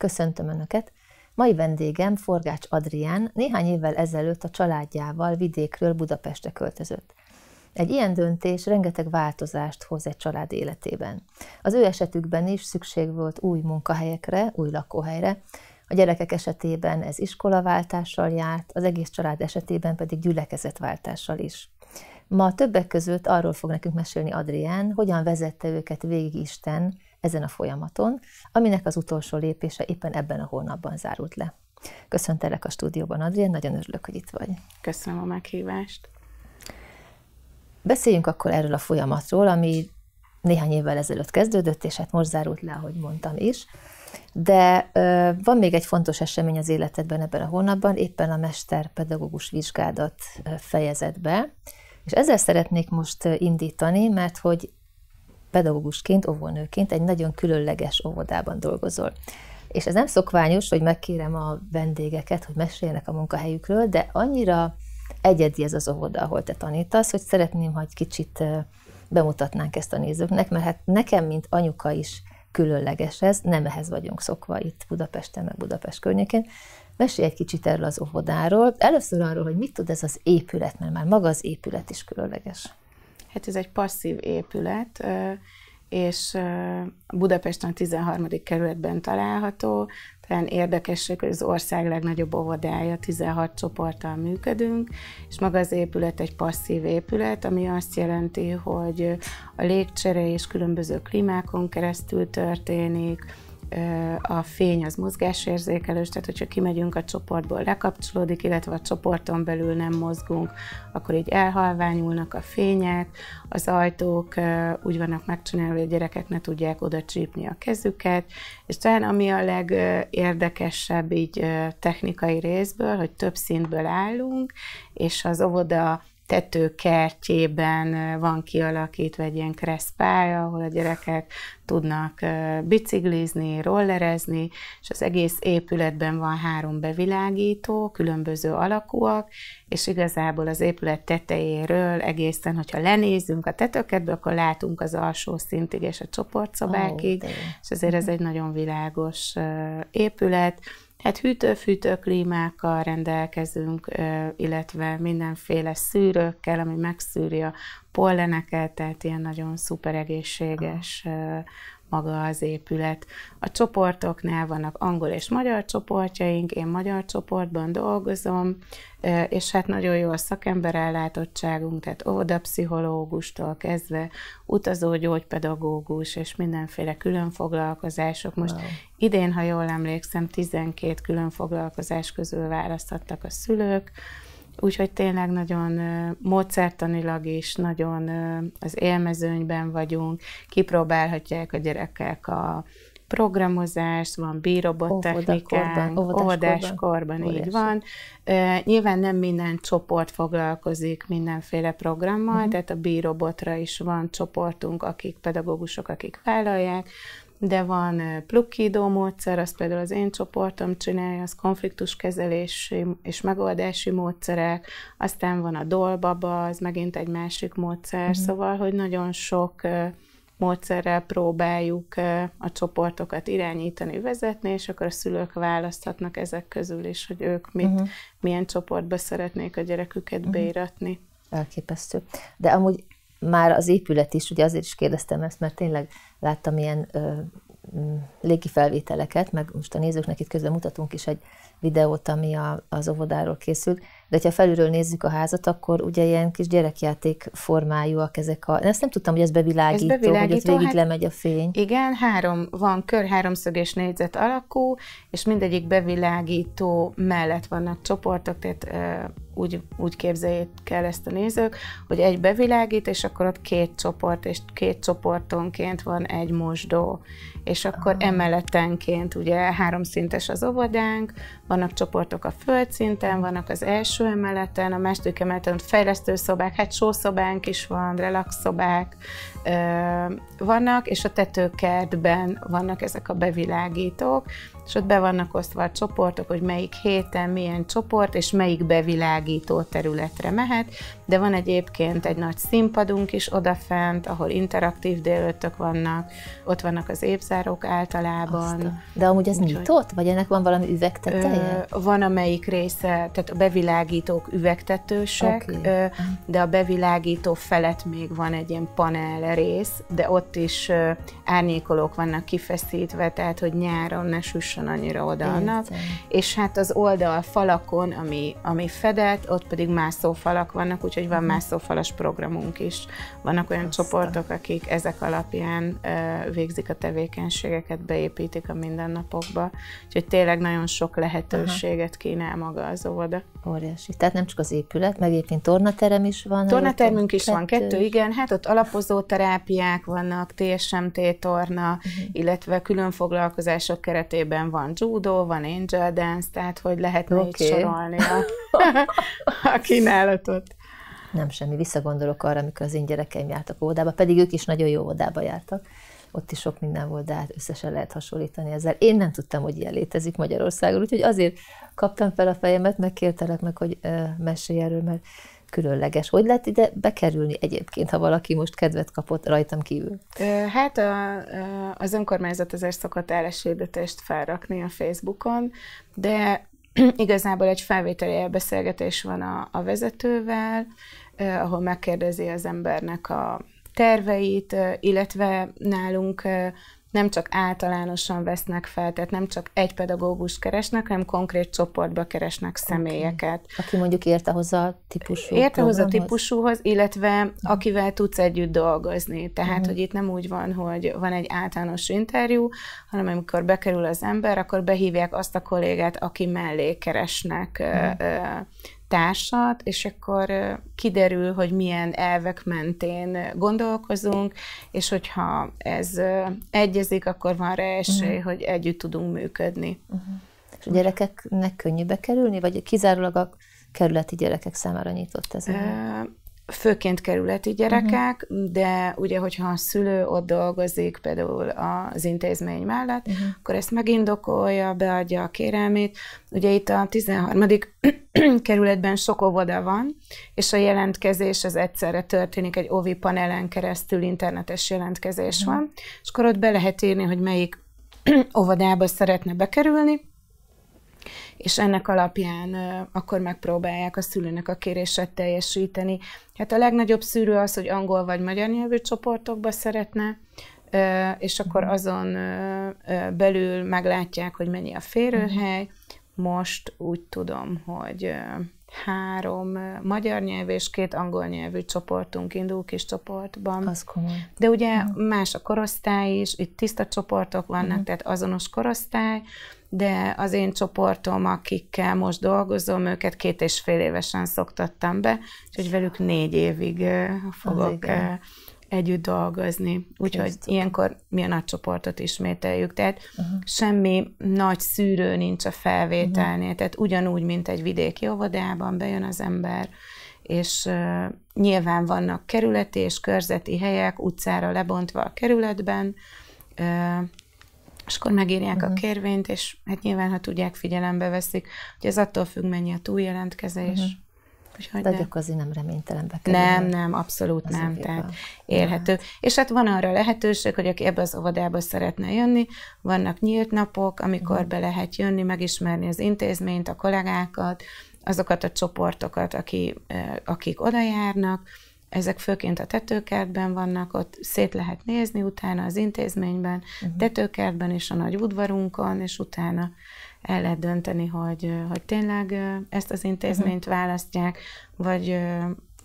Köszöntöm Önöket! Mai vendégem Forgács Adrián néhány évvel ezelőtt a családjával vidékről Budapestre költözött. Egy ilyen döntés rengeteg változást hoz egy család életében. Az ő esetükben is szükség volt új munkahelyekre, új lakóhelyre, a gyerekek esetében ez iskolaváltással járt, az egész család esetében pedig gyülekezetváltással is. Ma többek között arról fog nekünk mesélni Adrián, hogyan vezette őket végig Isten ezen a folyamaton, aminek az utolsó lépése éppen ebben a hónapban zárult le. Köszöntelek a stúdióban, Adrien, nagyon örülök, hogy itt vagy. Köszönöm a meghívást. Beszéljünk akkor erről a folyamatról, ami néhány évvel ezelőtt kezdődött, és hát most zárult le, ahogy mondtam is. De ö, van még egy fontos esemény az életedben ebben a hónapban, éppen a mesterpedagógus vizsgádat fejezetbe. be, és ezzel szeretnék most indítani, mert hogy pedagógusként, óvónőként egy nagyon különleges óvodában dolgozol. És ez nem szokványos, hogy megkérem a vendégeket, hogy meséljenek a munkahelyükről, de annyira egyedi ez az óvoda, ahol te tanítasz, hogy szeretném, hogy kicsit bemutatnánk ezt a nézőknek, mert hát nekem, mint anyuka is különleges ez, nem ehhez vagyunk szokva itt Budapesten, meg Budapest környékén. Mesélj egy kicsit erről az óvodáról. Először arról, hogy mit tud ez az épület, mert már maga az épület is különleges. Hát ez egy passzív épület, és Budapesten a 13. kerületben található. Talán érdekes, hogy az ország legnagyobb óvodája, 16 csoporttal működünk, és maga az épület egy passzív épület, ami azt jelenti, hogy a légcsere és különböző klímákon keresztül történik, a fény az mozgásérzékelős, tehát hogyha kimegyünk a csoportból, lekapcsolódik, illetve a csoporton belül nem mozgunk, akkor így elhalványulnak a fények, az ajtók úgy vannak megcsinálva, hogy a gyerekek ne tudják oda csípni a kezüket, és talán ami a legérdekesebb így technikai részből, hogy több szintből állunk, és az óvoda tetőkertjében van kialakítva egy ilyen kreszpálya, ahol a gyerekek tudnak biciklizni, rollerezni, és az egész épületben van három bevilágító, különböző alakúak, és igazából az épület tetejéről egészen, hogyha lenézünk a tetőkedbe, akkor látunk az alsó szintig és a csoportszobákig, oh, és ezért ez mhm. egy nagyon világos épület, Hát hűtő-fűtő klímákkal rendelkezünk, illetve mindenféle szűrőkkel, ami megszűri a polleneket, tehát ilyen nagyon szuper egészséges maga az épület. A csoportoknál vannak angol és magyar csoportjaink, én magyar csoportban dolgozom, és hát nagyon jó a szakember ellátottságunk, tehát óvodapszichológustól kezdve utazógyógypedagógus és mindenféle külön foglalkozások. Most wow. idén, ha jól emlékszem, 12 külön foglalkozás közül választottak a szülők, Úgyhogy tényleg nagyon módszertanilag is, nagyon az élmezőnyben vagyunk, kipróbálhatják a gyerekek a programozás, van bírobot technikán, óvodáskorban, óvodás így van. E, nyilván nem minden csoport foglalkozik mindenféle programmal, uh-huh. tehát a bírobotra is van csoportunk, akik pedagógusok, akik vállalják, de van plukkidó módszer, azt például az én csoportom csinálja, az konfliktuskezelési és megoldási módszerek, aztán van a dolbaba, az megint egy másik módszer, uh-huh. szóval, hogy nagyon sok módszerrel próbáljuk a csoportokat irányítani, vezetni, és akkor a szülők választhatnak ezek közül is, hogy ők mit, uh-huh. milyen csoportba szeretnék a gyereküket uh-huh. beiratni. Elképesztő. De amúgy már az épület is, ugye azért is kérdeztem ezt, mert tényleg láttam ilyen ö, légi felvételeket, meg most a nézőknek itt közben mutatunk is egy videót, ami a, az óvodáról készült, de ha felülről nézzük a házat, akkor ugye ilyen kis gyerekjáték formájúak ezek a... Ezt nem tudtam, hogy ez bevilágító, ez bevilágító hogy ott végig hát, lemegy a fény. Igen, három van kör, háromszög és négyzet alakú, és mindegyik bevilágító mellett vannak csoportok, tehát úgy, úgy képzeljék el ezt a nézők, hogy egy bevilágít, és akkor ott két csoport, és két csoportonként van egy mosdó. És akkor Aha. emeletenként ugye háromszintes az óvodánk, vannak csoportok a földszinten, vannak az első emeleten, a második emeleten szobák, hát sószobánk is van, relax ö, vannak, és a tetőkertben vannak ezek a bevilágítók, és ott be vannak osztva a csoportok, hogy melyik héten milyen csoport, és melyik bevilágít világító területre mehet, de van egyébként egy nagy színpadunk is odafent, ahol interaktív délőttök vannak, ott vannak az évzárók általában. Aztán. De amúgy ez Úgy, nyitott? Vagy ennek van valami üvegteteje? Ö, van amelyik része, tehát a bevilágítók üvegtetősek, okay. ö, de a bevilágító felett még van egy ilyen panel rész, de ott is ö, árnyékolók vannak kifeszítve, tehát hogy nyáron ne süssön annyira oda a nap. És hát az oldal falakon, ami, ami fedett, ott pedig mászó falak vannak, úgyhogy úgyhogy van mhm. más szófalas programunk is. Vannak olyan Aztán. csoportok, akik ezek alapján végzik a tevékenységeket, beépítik a mindennapokba, úgyhogy tényleg nagyon sok lehetőséget Aha. kínál maga az óvoda. Óriási. Tehát nem csak az épület, meg egyébként tornaterem is van. Tornatermünk is kettő. van, kettő, igen. Hát ott alapozó terápiák vannak, TSMT torna, uh-huh. illetve külön foglalkozások keretében van judo, van angel dance, tehát hogy lehet okay. még sorolni a, a kínálatot. Nem semmi, visszagondolok arra, amikor az én gyerekeim jártak óvodába, pedig ők is nagyon jó óvodába jártak. Ott is sok minden volt, de hát összesen lehet hasonlítani ezzel. Én nem tudtam, hogy ilyen létezik Magyarországon, úgyhogy azért kaptam fel a fejemet, meg kértelek meg, hogy mesélj erről, mert különleges. Hogy lehet ide bekerülni egyébként, ha valaki most kedvet kapott rajtam kívül? Hát a, az önkormányzat azért szokott álláshirdetést felrakni a Facebookon, de igazából egy felvételi beszélgetés van a, a vezetővel, eh, ahol megkérdezi az embernek a terveit, illetve nálunk nem csak általánosan vesznek fel, tehát nem csak egy pedagógus keresnek, hanem konkrét csoportba keresnek személyeket. Okay. Aki mondjuk érte hozzá a típusú Érte hozzá a típusúhoz, illetve akivel tudsz együtt dolgozni. Tehát, uh-huh. hogy itt nem úgy van, hogy van egy általános interjú, hanem amikor bekerül az ember, akkor behívják azt a kollégát, aki mellé keresnek uh-huh társat, és akkor kiderül, hogy milyen elvek mentén gondolkozunk, és hogyha ez egyezik, akkor van rá esély, uh-huh. hogy együtt tudunk működni. Uh-huh. És a gyerekeknek könnyű bekerülni, vagy kizárólag a kerületi gyerekek számára nyitott ez? Uh, főként kerületi gyerekek, uh-huh. de ugye, hogyha a szülő ott dolgozik például az intézmény mellett, uh-huh. akkor ezt megindokolja, beadja a kérelmét. Ugye itt a 13. kerületben sok óvoda van, és a jelentkezés az egyszerre történik, egy OVI panelen keresztül internetes jelentkezés uh-huh. van, és akkor ott be lehet írni, hogy melyik óvodába szeretne bekerülni, és ennek alapján akkor megpróbálják a szülőnek a kérését teljesíteni. Hát a legnagyobb szűrő az, hogy angol vagy magyar nyelvű csoportokba szeretne, és akkor mhm. azon belül meglátják, hogy mennyi a férőhely. Most úgy tudom, hogy három magyar nyelvű és két angol nyelvű csoportunk indul kis csoportban. Az komoly. De ugye mhm. más a korosztály is, itt tiszta csoportok vannak, uh-huh. tehát azonos korosztály, de az én csoportom, akikkel most dolgozom, őket két és fél évesen szoktattam be, úgyhogy velük négy évig fogok együtt dolgozni. Úgyhogy ilyenkor mi a nagy csoportot ismételjük. Tehát uh-huh. semmi nagy szűrő nincs a felvételnél. Uh-huh. Tehát ugyanúgy, mint egy vidéki óvodában bejön az ember, és uh, nyilván vannak kerületi és körzeti helyek, utcára lebontva a kerületben, uh, és akkor megírják uh-huh. a mhm. kérvényt, és hát nyilván, ha tudják, figyelembe veszik, hogy ez attól függ, mennyi a túljelentkezés. Uh-huh. De Nagyok azért nem reménytelenbe kerül. Nem, nem, abszolút az nem, tehát élhető. érhető. Hát. És hát van arra lehetőség, hogy aki ebbe az óvodába szeretne jönni, vannak nyílt napok, amikor uh-huh. be lehet jönni, megismerni az intézményt, a kollégákat, azokat a csoportokat, aki, eh, akik oda járnak, ezek főként a tetőkertben vannak, ott szét lehet nézni utána az intézményben, uh-huh. tetőkertben és a nagy udvarunkon, és utána el lehet dönteni, hogy, hogy tényleg ezt az intézményt uh-huh. választják, vagy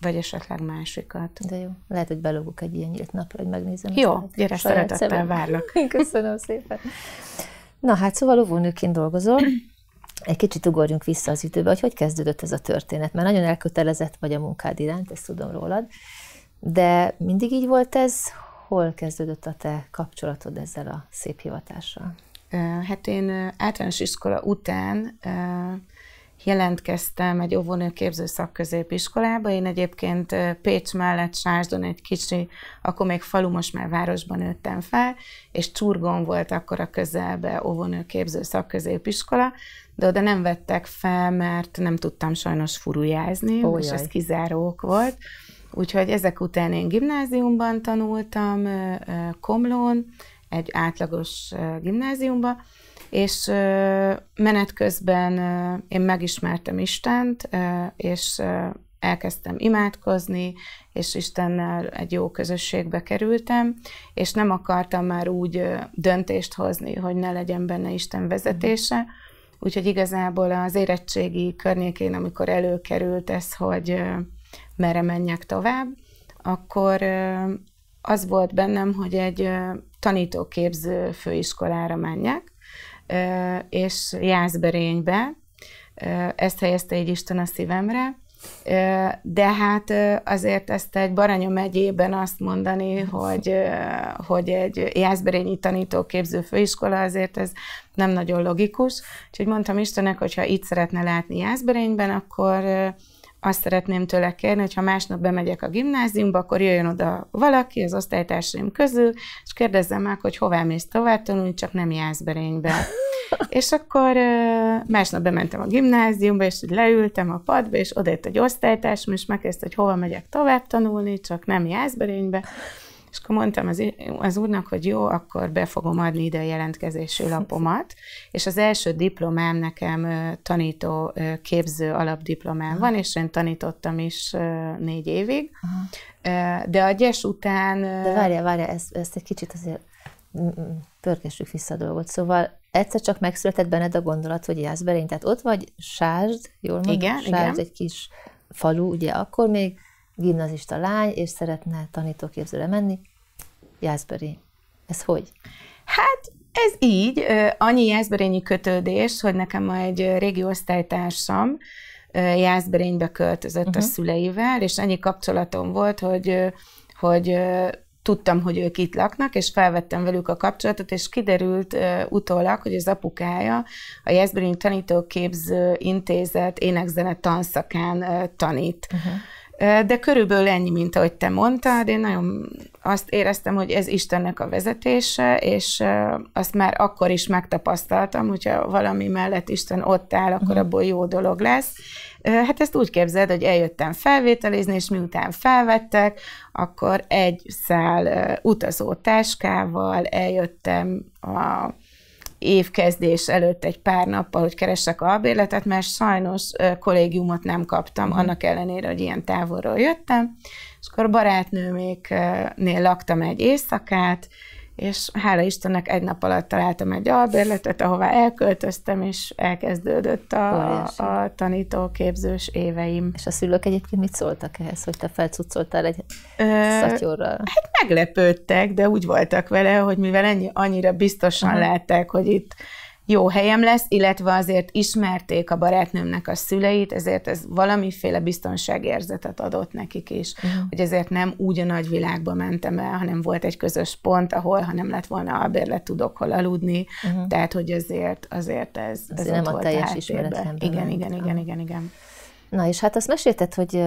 vagy esetleg másikat. De jó. Lehet, hogy belogok egy ilyen nyílt napra, hogy megnézem. Jó, gyere, szeretettel várlak. Köszönöm szépen. Na hát, szóval óvónőként dolgozom. Egy kicsit ugorjunk vissza az időbe, hogy hogy kezdődött ez a történet, mert nagyon elkötelezett vagy a munkád iránt, ezt tudom rólad, de mindig így volt ez, hol kezdődött a te kapcsolatod ezzel a szép hivatással? Hát én általános iskola után jelentkeztem egy óvónőképző szakközépiskolába. Én egyébként Pécs mellett Sásdon egy kicsi, akkor még falu, most már városban nőttem fel, és Csurgon volt akkor a közelbe óvónőképző szakközépiskola, de oda nem vettek fel, mert nem tudtam sajnos furujázni, oh, és ez kizárók volt. Úgyhogy ezek után én gimnáziumban tanultam, Komlón, egy átlagos gimnáziumban, és menet közben én megismertem Istent, és elkezdtem imádkozni, és Istennel egy jó közösségbe kerültem, és nem akartam már úgy döntést hozni, hogy ne legyen benne Isten vezetése, úgyhogy igazából az érettségi környékén, amikor előkerült ez, hogy merre menjek tovább, akkor az volt bennem, hogy egy tanítóképző főiskolára menjek, és Jászberénybe. Ezt helyezte egy Isten a szívemre, de hát azért ezt egy Baranya megyében azt mondani, hogy, hogy egy Jászberényi tanítóképző főiskola, azért ez nem nagyon logikus. Úgyhogy mondtam Istennek, hogyha itt szeretne látni Jászberényben, akkor azt szeretném tőle kérni, hogy ha másnap bemegyek a gimnáziumba, akkor jöjjön oda valaki az osztálytársaim közül, és kérdezzem meg, hogy hová mész tovább tanulni, csak nem jársz berénybe. és akkor másnap bementem a gimnáziumba, és leültem a padba, és odajött egy osztálytársam, és megkérdezte, hogy hova megyek tovább tanulni, csak nem jársz berénybe. És akkor mondtam az, az úrnak, hogy jó, akkor be fogom adni ide a jelentkezési lapomat, és az első diplomám nekem tanító képző alapdiplomám uh-huh. van, és én tanítottam is négy évig, Uh-huh. de a gyes után... De várja, várja, ezt, ezt egy kicsit azért mm, mm, pörgessük vissza a dolgot. Szóval egyszer csak megszületett benned a gondolat, hogy jársz belén. tehát ott vagy Sázd, jól mondom? Igen, Sázd igen. egy kis falu, ugye akkor még, gimnazista lány, és szeretne tanítóképzőre menni. Jászberi, Ez hogy? Hát ez így, annyi Jászberényi kötődés, hogy nekem ma egy régi osztálytársam Jászberénybe költözött uh-huh. a mhm. szüleivel, és annyi kapcsolatom volt, hogy, hogy tudtam, hogy ők itt laknak, és felvettem velük a kapcsolatot, és kiderült utólag, hogy az apukája a Jászberényi Tanítóképző Intézet énekzene tanszakán tanít. Uh-huh. De körülbelül ennyi, mint ahogy te mondtad, én nagyon azt éreztem, hogy ez Istennek a vezetése, és azt már akkor is megtapasztaltam, hogyha valami mellett Isten ott áll, akkor mhm. abból jó dolog lesz. Hát ezt úgy képzeld, hogy eljöttem felvételizni, és miután felvettek, akkor egy szál utazótáskával eljöttem a évkezdés előtt egy pár nappal, hogy keressek albérletet, mert sajnos kollégiumot nem kaptam, mhm. annak ellenére, hogy ilyen távolról jöttem. És akkor barátnőméknél laktam egy éjszakát, és hála Istennek egy nap alatt találtam egy albérletet, ahová elköltöztem, és elkezdődött a, a tanítóképzős éveim. És a szülők egyébként mit szóltak ehhez, hogy te felcuccoltál egy Ö, szatyorral? Hát meglepődtek, de úgy voltak vele, hogy mivel ennyi, annyira biztosan uh-huh. látták, hogy itt jó helyem lesz, illetve azért ismerték a barátnőmnek a szüleit, ezért ez valamiféle biztonságérzetet adott nekik is, uh-huh. hogy ezért nem úgy a nagy világba mentem el, hanem volt egy közös pont, ahol ha nem lett volna albérlet, tudok hol aludni, uh-huh. tehát hogy azért, azért ez, ez nem volt a teljes ismeretlen. Igen, igen, igen, igen, igen. Na és hát azt mesélted, hogy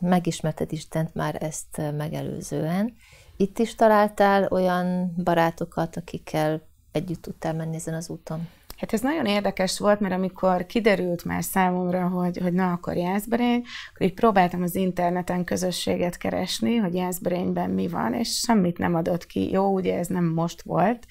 megismerted Istent már ezt megelőzően. Itt is találtál olyan barátokat, akikkel együtt tudtál menni ezen az úton? Hát ez nagyon érdekes volt, mert amikor kiderült már számomra, hogy, hogy na, akkor Jászberény, akkor így próbáltam az interneten közösséget keresni, hogy Jászberényben mi van, és semmit nem adott ki. Jó, ugye ez nem most volt,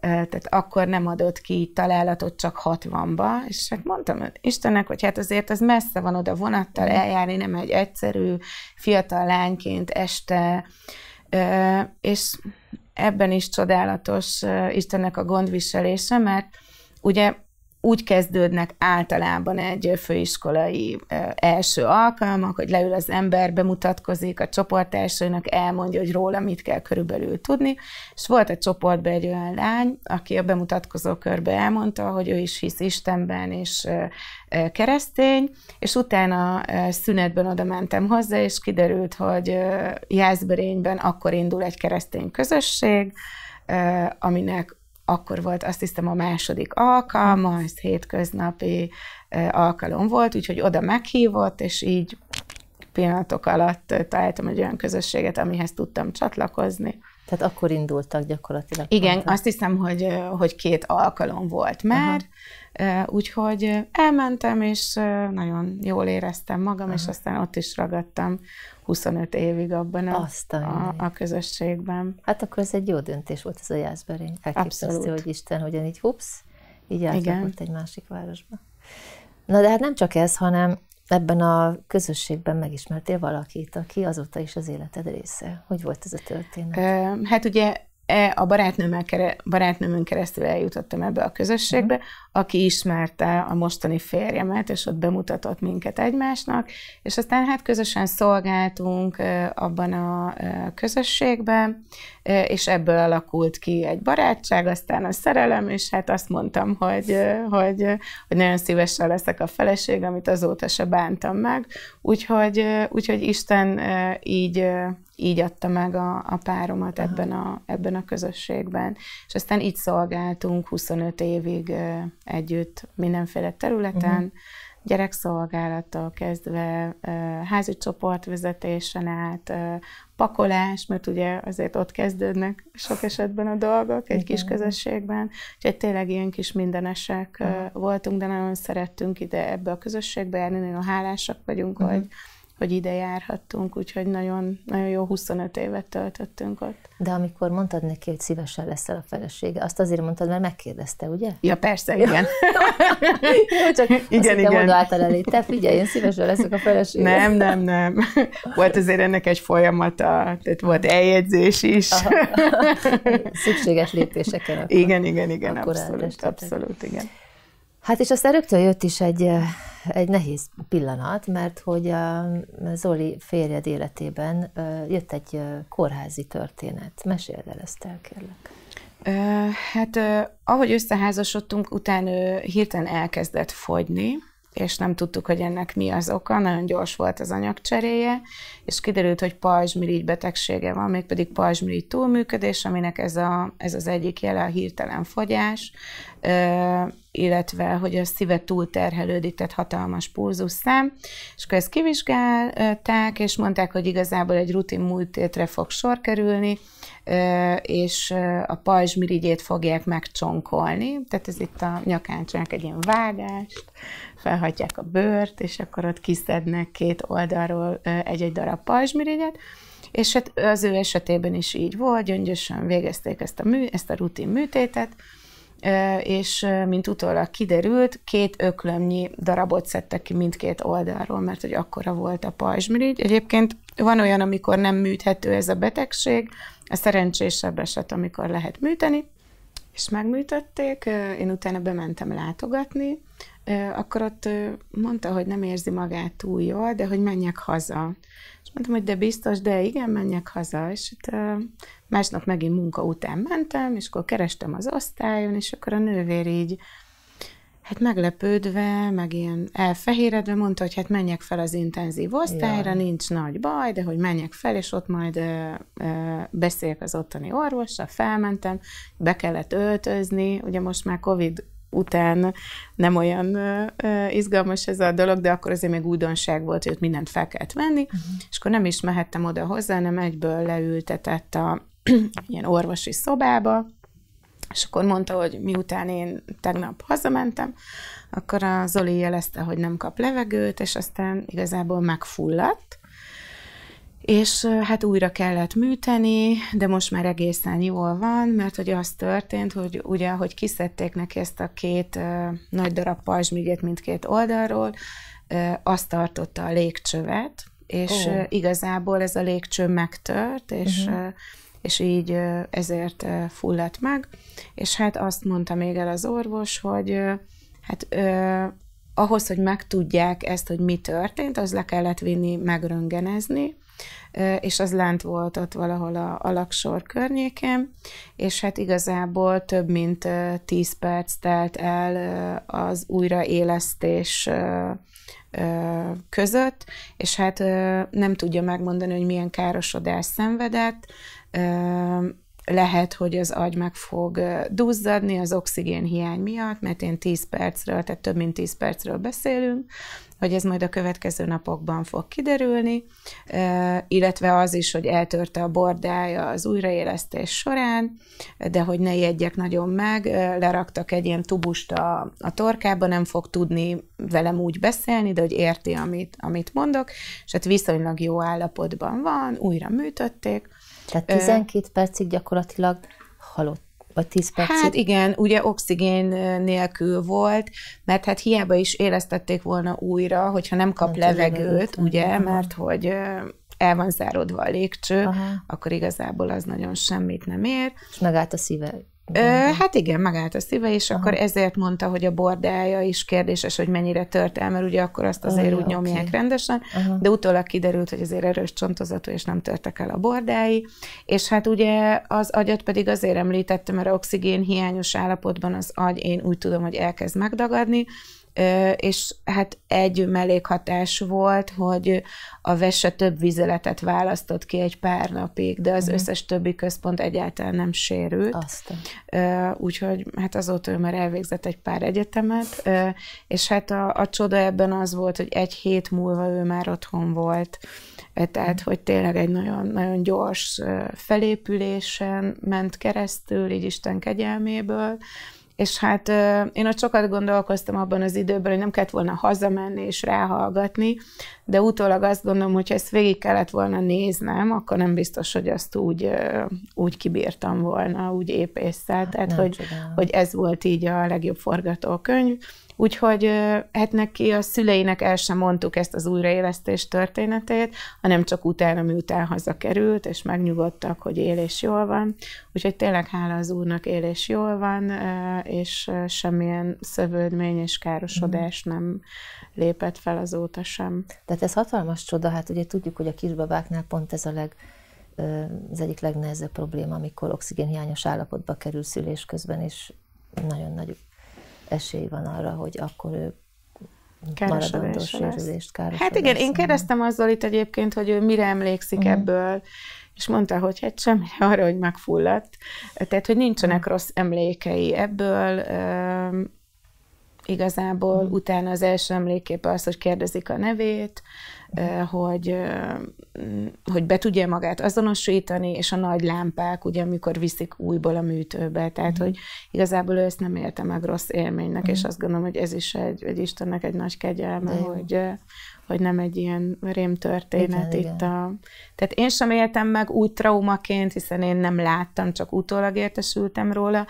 tehát akkor nem adott ki találatot csak 60-ba, és hát mondtam Istennek, hogy hát azért az messze van oda vonattal mhm. eljárni, nem egy egyszerű fiatal lányként este, és ebben is csodálatos Istennek a gondviselése, mert ugye úgy kezdődnek általában egy főiskolai első alkalmak, hogy leül az ember, bemutatkozik a csoportársainak, elmondja, hogy róla mit kell körülbelül tudni, és volt egy csoportban egy olyan lány, aki a bemutatkozó körbe elmondta, hogy ő is hisz Istenben, és keresztény, és utána szünetben oda mentem hozzá, és kiderült, hogy Jászberényben akkor indul egy keresztény közösség, aminek akkor volt azt hiszem a második alkalma, ez hétköznapi alkalom volt, úgyhogy oda meghívott, és így pillanatok alatt találtam egy olyan közösséget, amihez tudtam csatlakozni. Tehát akkor indultak gyakorlatilag. Igen, pontra. azt hiszem, hogy, hogy két alkalom volt már, Aha. úgyhogy elmentem, és nagyon jól éreztem magam, Aha. és aztán ott is ragadtam 25 évig abban a, a, a közösségben. Hát akkor ez egy jó döntés volt ez a Jászberény. Abszolút. hogy Isten hogyan így így átlakott egy másik városba. Na de hát nem csak ez, hanem ebben a közösségben megismertél valakit, aki azóta is az életed része. Hogy volt ez a történet? Hát ugye e, a barátnőmmel barátnőmön keresztül eljutottam ebbe a közösségbe, uh-huh. aki ismerte a mostani férjemet, és ott bemutatott minket egymásnak, és aztán hát közösen szolgáltunk abban a közösségben, és ebből alakult ki egy barátság, aztán a szerelem, és hát azt mondtam, hogy, hogy, hogy nagyon szívesen leszek a feleség, amit azóta se bántam meg, úgyhogy, úgyhogy Isten így így adta meg a, a páromat Aha. ebben a, ebben a közösségben. És aztán így szolgáltunk 25 évig együtt mindenféle területen, uh-huh. gyerekszolgálattal kezdve házi csoportvezetésen át, pakolás, mert ugye azért ott kezdődnek sok esetben a dolgok egy Igen. kis közösségben, úgyhogy tényleg ilyen kis mindenesek uh-huh. voltunk, de nagyon szerettünk ide ebbe a közösségbe járni, nagyon hálásak vagyunk, uh-huh. hogy hogy ide járhattunk, úgyhogy nagyon, nagyon jó 25 évet töltöttünk ott. De amikor mondtad neki, hogy szívesen leszel a felesége, azt azért mondtad, mert megkérdezte, ugye? Ja, persze, igen. csak igen, igen. Mondom által elé, te figyelj, én szívesen leszek a felesége. Nem, nem, nem. Volt azért ennek egy folyamata, tehát volt eljegyzés is. Aha. Szükséges lépéseken. Akkor, igen, igen, igen, akkor abszolút, abszolút, igen. Hát és aztán rögtön jött is egy, egy nehéz pillanat, mert hogy a Zoli férjed életében jött egy kórházi történet. Meséld el ezt el, kérlek. Hát ahogy összeházasodtunk, utána hirtelen elkezdett fogyni, és nem tudtuk, hogy ennek mi az oka, nagyon gyors volt az anyagcseréje, és kiderült, hogy pajzsmirigy betegsége van, mégpedig pajzsmirigy túlműködés, aminek ez, a, ez az egyik jele a hirtelen fogyás, illetve hogy a szíve terhelődik, tehát hatalmas pulzusszám, és akkor ezt kivizsgálták, és mondták, hogy igazából egy rutin múltétre fog sor kerülni, és a pajzsmirigyét fogják megcsonkolni, tehát ez itt a nyakán csinálnak egy ilyen vágást, felhagyják a bőrt, és akkor ott kiszednek két oldalról egy-egy darab pajzsmirigyet, és hát az ő esetében is így volt, gyöngyösen végezték ezt a, mű, ezt a rutin műtétet, és mint utólag kiderült, két öklömnyi darabot szedtek ki mindkét oldalról, mert hogy akkora volt a pajzsmirigy. Egyébként van olyan, amikor nem műthető ez a betegség, a szerencsésebb eset, amikor lehet műteni, és megműtötték, én utána bementem látogatni, akkor ott mondta, hogy nem érzi magát túl jól, de hogy menjek haza. És mondtam, hogy de biztos, de igen, menjek haza. És itt Másnap megint munka után mentem, és akkor kerestem az osztályon, és akkor a nővér így, hát meglepődve, meg ilyen elfehéredve mondta, hogy hát menjek fel az intenzív osztályra, Jaj. nincs nagy baj, de hogy menjek fel, és ott majd ö, ö, beszéljek az ottani orvossal, felmentem, be kellett öltözni, ugye most már Covid után nem olyan ö, ö, izgalmas ez a dolog, de akkor azért még újdonság volt, hogy ott mindent fel kellett venni, uh-huh. és akkor nem is mehettem oda hozzá, hanem egyből leültetett a ilyen orvosi szobába, és akkor mondta, hogy miután én tegnap hazamentem, akkor a Zoli jelezte, hogy nem kap levegőt, és aztán igazából megfulladt, és hát újra kellett műteni, de most már egészen jól van, mert hogy az történt, hogy ugye, hogy kiszedték neki ezt a két nagy darab pajzsmigét mindkét oldalról, azt tartotta a légcsövet, és oh. igazából ez a légcső megtört, és uh-huh és így ezért fulladt meg, és hát azt mondta még el az orvos, hogy hát ahhoz, hogy megtudják ezt, hogy mi történt, az le kellett vinni megröngenezni, és az lent volt ott valahol a, a laksor környékén, és hát igazából több mint 10 perc telt el az újraélesztés között, és hát nem tudja megmondani, hogy milyen károsodás szenvedett, lehet, hogy az agy meg fog duzzadni az oxigén hiány miatt, mert én 10 percről, tehát több mint 10 percről beszélünk, hogy ez majd a következő napokban fog kiderülni, illetve az is, hogy eltörte a bordája az újraélesztés során, de hogy ne jegyek nagyon meg, leraktak egy ilyen tubust a, a torkába, nem fog tudni velem úgy beszélni, de hogy érti, amit, amit mondok, és hát viszonylag jó állapotban van, újra műtötték, tehát 12 Ö... percig gyakorlatilag halott vagy 10 percig? Hát igen, ugye oxigén nélkül volt, mert hát hiába is élesztették volna újra, hogyha nem kap nem hát, levegőt, levegőt, ugye, nem. mert hogy el van zárodva a légcső, Aha. akkor igazából az nagyon semmit nem ér. És megállt a szíve. Ö, hát igen, megállt a szíve, és Aha. akkor ezért mondta, hogy a bordája is kérdéses, hogy mennyire tört el, mert ugye akkor azt azért Olyan, úgy okay. nyomják rendesen, Aha. de utólag kiderült, hogy azért erős csontozatú, és nem törtek el a bordái, és hát ugye az agyat pedig azért említettem, mert a oxigén hiányos állapotban az agy, én úgy tudom, hogy elkezd megdagadni, és hát egy mellékhatás volt, hogy a vese több vizeletet választott ki egy pár napig, de az uh-huh. összes többi központ egyáltalán nem sérült. Aztán. Úgyhogy hát azóta ő már elvégzett egy pár egyetemet, és hát a, a csoda ebben az volt, hogy egy hét múlva ő már otthon volt. Tehát, hogy tényleg egy nagyon, nagyon gyors felépülésen ment keresztül, így Isten kegyelméből, és hát én ott sokat gondolkoztam abban az időben, hogy nem kellett volna hazamenni és ráhallgatni, de utólag azt gondolom, hogy ha ezt végig kellett volna néznem, akkor nem biztos, hogy azt úgy, úgy kibírtam volna, úgy épésszel. Tehát, hogy, hogy ez volt így a legjobb forgatókönyv. Úgyhogy hát neki a szüleinek el sem mondtuk ezt az újraélesztés történetét, hanem csak utána, miután hazakerült, és megnyugodtak, hogy él és jól van. Úgyhogy tényleg hála az úrnak él és jól van, és semmilyen szövődmény és károsodás mm. nem lépett fel azóta sem. Tehát ez hatalmas csoda, hát ugye tudjuk, hogy a kisbabáknál pont ez a leg az egyik legnehezebb probléma, amikor oxigénhiányos állapotba kerül szülés közben, és nagyon nagy esély van arra, hogy akkor ő maradandós sérülést káros. Hát igen, én kérdeztem azzal itt egyébként, hogy ő mire emlékszik uh-huh. ebből, és mondta, hogy hát semmire arra, hogy megfulladt. Tehát, hogy nincsenek rossz emlékei ebből, igazából. Mm. Utána az első emléképe az, hogy kérdezik a nevét, mm. Eh, hogy, eh, mm, hogy be tudja magát azonosítani, és a nagy lámpák, ugye, amikor viszik újból a műtőbe. Tehát, mm. hogy igazából ő ezt nem érte meg rossz élménynek, mm. és azt gondolom, hogy ez is egy, egy Istennek egy nagy kegyelme, hogy, eh, hogy nem egy ilyen rémtörténet igen, itt igen. a... Tehát én sem éltem meg úgy traumaként, hiszen én nem láttam, csak utólag értesültem róla,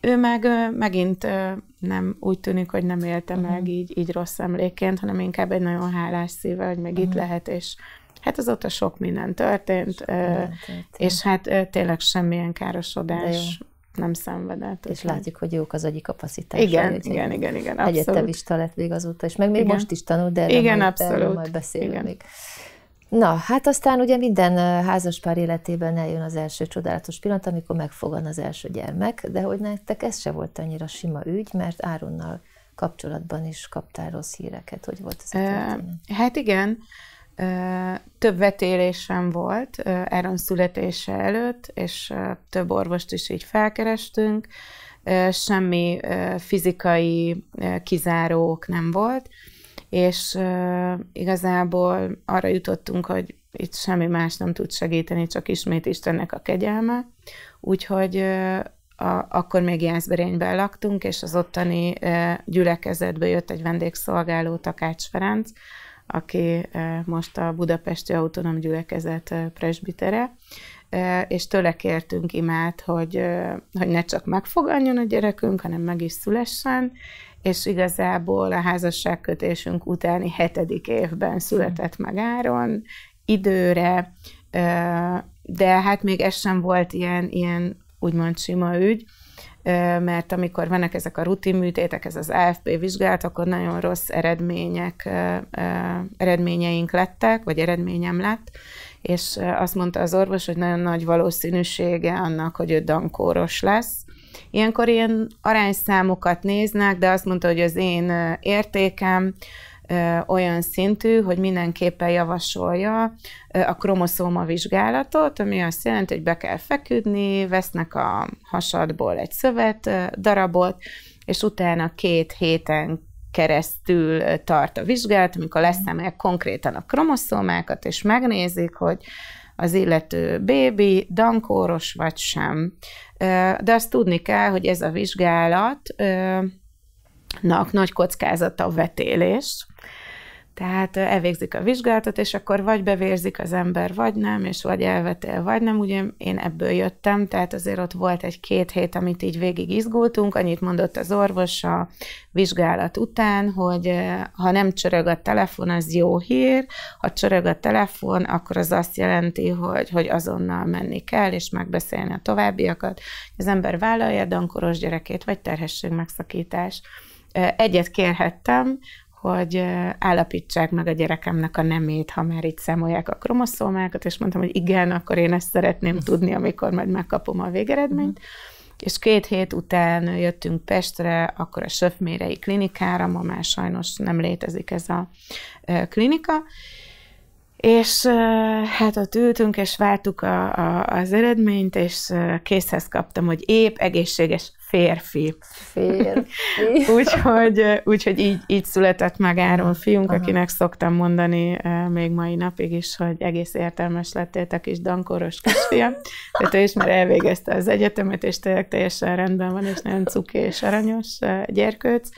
ő meg megint nem úgy tűnik, hogy nem élte uh-huh. meg így, így rossz emlékként, hanem inkább egy nagyon hálás szíve, hogy meg uh-huh. itt lehet, és hát azóta sok minden történt, történt. és hát tényleg semmilyen károsodás nem szenvedett. És úgy. látjuk, hogy jók az agyi kapacitás. Igen, igen, igen, igen, igen, abszolút. Egyetemista lett még azóta, és meg még igen. most is tanul, de erről igen, majd, abszolút. Erről majd beszélünk igen. még. Na, hát aztán ugye minden házaspár életében eljön az első csodálatos pillanat, amikor megfogan az első gyermek, de hogy nektek ez se volt annyira sima ügy, mert Áronnal kapcsolatban is kaptál rossz híreket, hogy volt ez a történet? Hát igen, több vetélésem volt Áron születése előtt, és több orvost is így felkerestünk, semmi fizikai kizárók nem volt, és uh, igazából arra jutottunk, hogy itt semmi más nem tud segíteni, csak ismét Istennek a kegyelme. Úgyhogy uh, a, akkor még Jászberényben laktunk, és az ottani uh, gyülekezetbe jött egy vendégszolgáló Takács Ferenc, aki uh, most a Budapesti Autonóm Gyülekezet uh, presbitere, és tőle kértünk imát, hogy, hogy ne csak megfogadjon a gyerekünk, hanem meg is szülessen, és igazából a házasságkötésünk utáni hetedik évben született meg Áron, időre, de hát még ez sem volt ilyen, ilyen úgymond sima ügy, mert amikor vannak ezek a rutin műtétek, ez az AFP vizsgálat, akkor nagyon rossz eredmények, eredményeink lettek, vagy eredményem lett, és azt mondta az orvos, hogy nagyon nagy valószínűsége annak, hogy ő dankóros lesz. Ilyenkor ilyen arányszámokat néznek, de azt mondta, hogy az én értékem olyan szintű, hogy mindenképpen javasolja a kromoszóma vizsgálatot, ami azt jelenti, hogy be kell feküdni, vesznek a hasadból egy szövet darabot, és utána két héten keresztül tart a vizsgálat, amikor leszámolják konkrétan a kromoszómákat, és megnézik, hogy az illető bébi, dankóros vagy sem. De azt tudni kell, hogy ez a vizsgálatnak nagy kockázata a vetélés, tehát elvégzik a vizsgálatot, és akkor vagy bevérzik az ember, vagy nem, és vagy elvetél, vagy nem. Ugye én ebből jöttem, tehát azért ott volt egy-két hét, amit így végig izgultunk. Annyit mondott az orvos a vizsgálat után, hogy ha nem csörög a telefon, az jó hír, ha csörög a telefon, akkor az azt jelenti, hogy, hogy azonnal menni kell, és megbeszélni a továbbiakat. Az ember vállalja dankoros gyerekét, vagy terhesség megszakítás egyet kérhettem, hogy állapítsák meg a gyerekemnek a nemét, ha már így számolják a kromoszómákat, és mondtam, hogy igen, akkor én ezt szeretném tudni, amikor majd megkapom a végeredményt. Uh-huh. És két hét után jöttünk Pestre, akkor a Söfmérei klinikára, ma már sajnos nem létezik ez a klinika, és hát ott ültünk, és vártuk a, a, az eredményt, és készhez kaptam, hogy épp egészséges férfi. Férfi. úgyhogy úgyhogy így, így született meg Áron fiunk, Aha. akinek szoktam mondani még mai napig is, hogy egész értelmes lettél a kis dankoros kisfiam. Tehát ő is már elvégezte az egyetemet, és tényleg teljesen rendben van, és nagyon cuki és aranyos gyerkőc.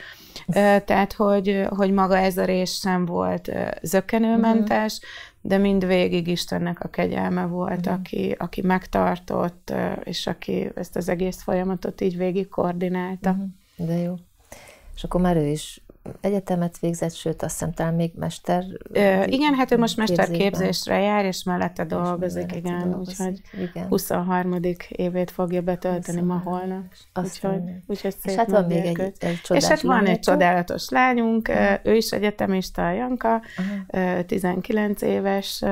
Tehát, hogy, hogy maga ez a rész sem volt zökkenőmentes, uh-huh mhm de mindvégig Istennek a kegyelme volt, mm. aki, aki megtartott, és aki ezt az egész folyamatot így végig koordinálta. Mm. De jó. És akkor már ő is egyetemet végzett, sőt azt hiszem talán még mester... Ö, igen, hát ő most mesterképzésre jár, és mellette dolgozik, mellette igen, dolgozik, úgyhogy igen. 23. évét fogja betölteni ma holnap. Úgyhogy, úgyhogy szép és hát van még egy, egy És hát van egy csodálatos lányunk, ha. ő is egyetemista, Janka, Aha. 19 éves,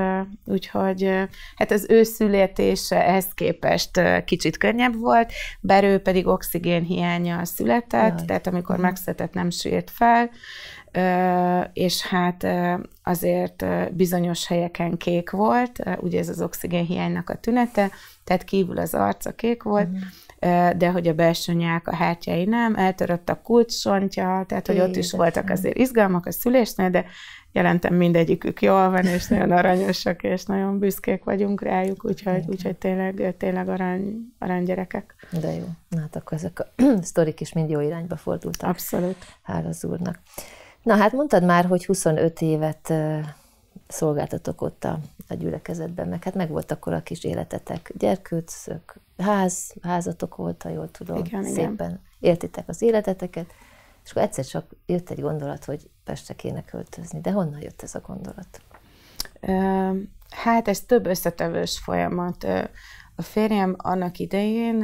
úgyhogy hát az ő születése ehhez képest kicsit könnyebb volt, bár ő pedig oxigén hiánya született, Jaj. tehát amikor megszületett nem sírt fel, kell, és hát azért bizonyos helyeken kék volt, ugye ez az oxigénhiánynak a tünete, tehát kívül az arca kék volt, uh-huh de hogy a belső nyák, a hátjai nem, eltörött a kulcsontja, tehát hogy ott is voltak azért izgalmak a szülésnél, de jelentem mindegyikük jól van, és nagyon aranyosak, és nagyon büszkék vagyunk rájuk, úgyhogy, úgyhogy tényleg, tényleg arany, arany gyerekek. De jó. Na hát akkor ezek a sztorik is mind jó irányba fordultak. Abszolút. Hála az úrnak. Na hát mondtad már, hogy 25 évet szolgáltatok ott a, a gyülekezetben, meg hát meg volt akkor a kis életetek, gyerkőcök, ház, házatok volt, ha jól tudom, igen, szépen igen. értitek az életeteket, és akkor egyszer csak jött egy gondolat, hogy Pestre kéne költözni. De honnan jött ez a gondolat? Hát ez több összetevős folyamat. A férjem annak idején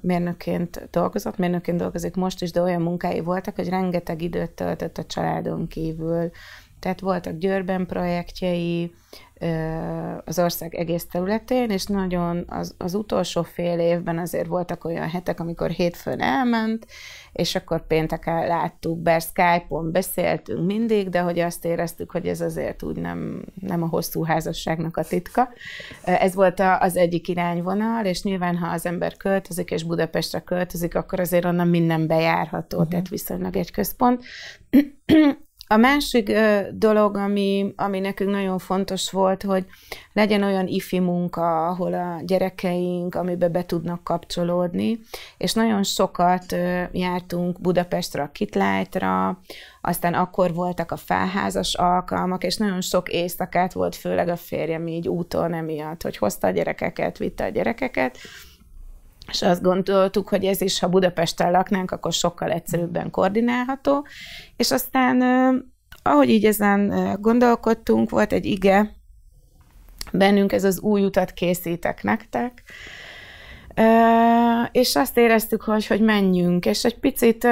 mérnökként dolgozott, mérnökként dolgozik most is, de olyan munkái voltak, hogy rengeteg időt töltött a családon kívül, tehát voltak Győrben projektjei az ország egész területén, és nagyon az, az utolsó fél évben azért voltak olyan hetek, amikor hétfőn elment, és akkor pénteken láttuk bár Skype-on beszéltünk mindig, de hogy azt éreztük, hogy ez azért úgy nem, nem a hosszú házasságnak a titka. Ez volt az egyik irányvonal, és nyilván, ha az ember költözik, és Budapestre költözik, akkor azért onnan minden bejárható, uh-huh. tehát viszonylag egy központ. A másik dolog, ami, ami nekünk nagyon fontos volt, hogy legyen olyan ifi munka, ahol a gyerekeink, amibe be tudnak kapcsolódni, és nagyon sokat jártunk Budapestre, a Kitlájtra, aztán akkor voltak a felházas alkalmak, és nagyon sok éjszakát volt, főleg a férjem így úton emiatt, hogy hozta a gyerekeket, vitte a gyerekeket, és azt gondoltuk, hogy ez is, ha Budapesten laknánk, akkor sokkal egyszerűbben koordinálható, és aztán ahogy így ezen gondolkodtunk, volt egy ige bennünk, ez az új utat készítek nektek, és azt éreztük, hogy, hogy menjünk, és egy picit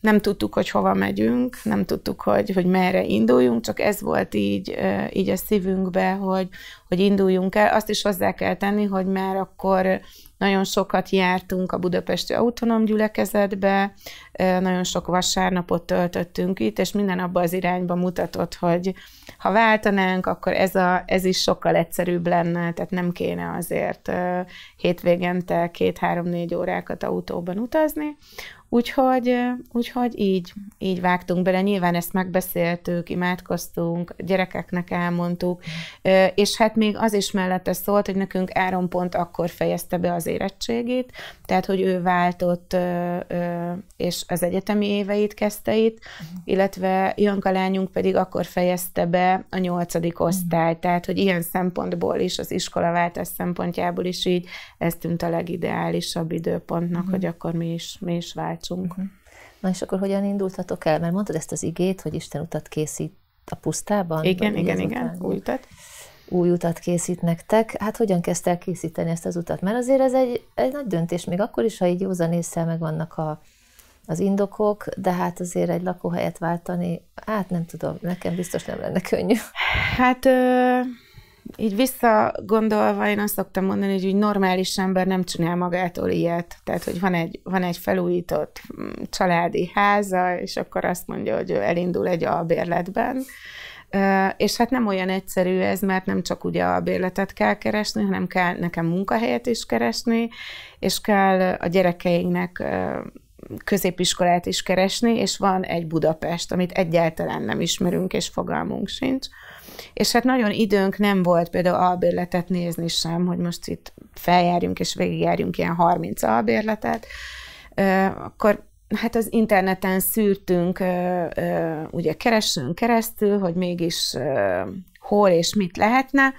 nem tudtuk, hogy hova megyünk, nem tudtuk, hogy, hogy merre induljunk, csak ez volt így, így a szívünkbe, hogy, hogy induljunk el. Azt is hozzá kell tenni, hogy már akkor nagyon sokat jártunk a Budapesti Autonóm Gyülekezetbe, nagyon sok vasárnapot töltöttünk itt, és minden abba az irányba mutatott, hogy ha váltanánk, akkor ez, a, ez is sokkal egyszerűbb lenne, tehát nem kéne azért hétvégente két-három-négy órákat autóban utazni, Úgyhogy, úgyhogy így, így vágtunk bele. Nyilván ezt megbeszéltük, imádkoztunk, gyerekeknek elmondtuk, és hát még az is mellette szólt, hogy nekünk Áron pont akkor fejezte be az érettségét, tehát, hogy ő váltott, és az egyetemi éveit kezdte itt, mhm. illetve Janka lányunk pedig akkor fejezte be a nyolcadik mhm. osztály, tehát, hogy ilyen szempontból is, az iskolaváltás szempontjából is így ez tűnt a legideálisabb időpontnak, mhm. hogy akkor mi is, mi is vált tanácsunk. Uh-huh. Mhm. Na és akkor hogyan indultatok el? Mert mondtad ezt az igét, hogy Isten utat készít a pusztában? Igen, igen, igen, után? új utat. Új utat készít nektek. Hát hogyan kezdte el készíteni ezt az utat? Mert azért ez egy, egy nagy döntés, még akkor is, ha így józan észre vannak a, az indokok, de hát azért egy lakóhelyet váltani, hát nem tudom, nekem biztos nem lenne könnyű. Hát... Ö- így visszagondolva én azt szoktam mondani, hogy úgy normális ember nem csinál magától ilyet. Tehát, hogy van egy, van egy felújított mm, családi háza, és akkor azt mondja, hogy ő elindul egy albérletben. És hát nem olyan egyszerű ez, mert nem csak ugye a bérletet kell keresni, hanem kell nekem munkahelyet is keresni, és kell a gyerekeinknek középiskolát is keresni, és van egy Budapest, amit egyáltalán nem ismerünk, és fogalmunk sincs és hát nagyon időnk nem volt például albérletet nézni sem, hogy most itt feljárjunk és végigjárjunk ilyen 30 albérletet, akkor hát az interneten szűrtünk, ugye keresünk keresztül, hogy mégis hol és mit lehetne,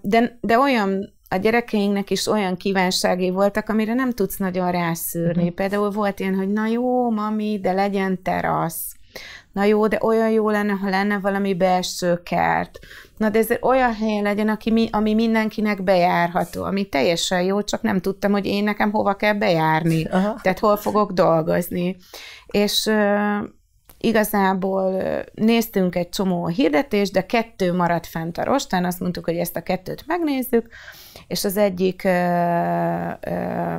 de, de olyan a gyerekeinknek is olyan kívánságé voltak, amire nem tudsz nagyon rászűrni. Uh-huh. Például volt ilyen, hogy na jó, mami, de legyen terasz na jó, de olyan jó lenne, ha lenne valami belső kert. Na de ezért olyan helyen legyen, aki mi, ami mindenkinek bejárható, ami teljesen jó, csak nem tudtam, hogy én nekem hova kell bejárni, Aha. tehát hol fogok dolgozni. És Igazából néztünk egy csomó hirdetést, de kettő maradt fent a rostán, azt mondtuk, hogy ezt a kettőt megnézzük, és az egyik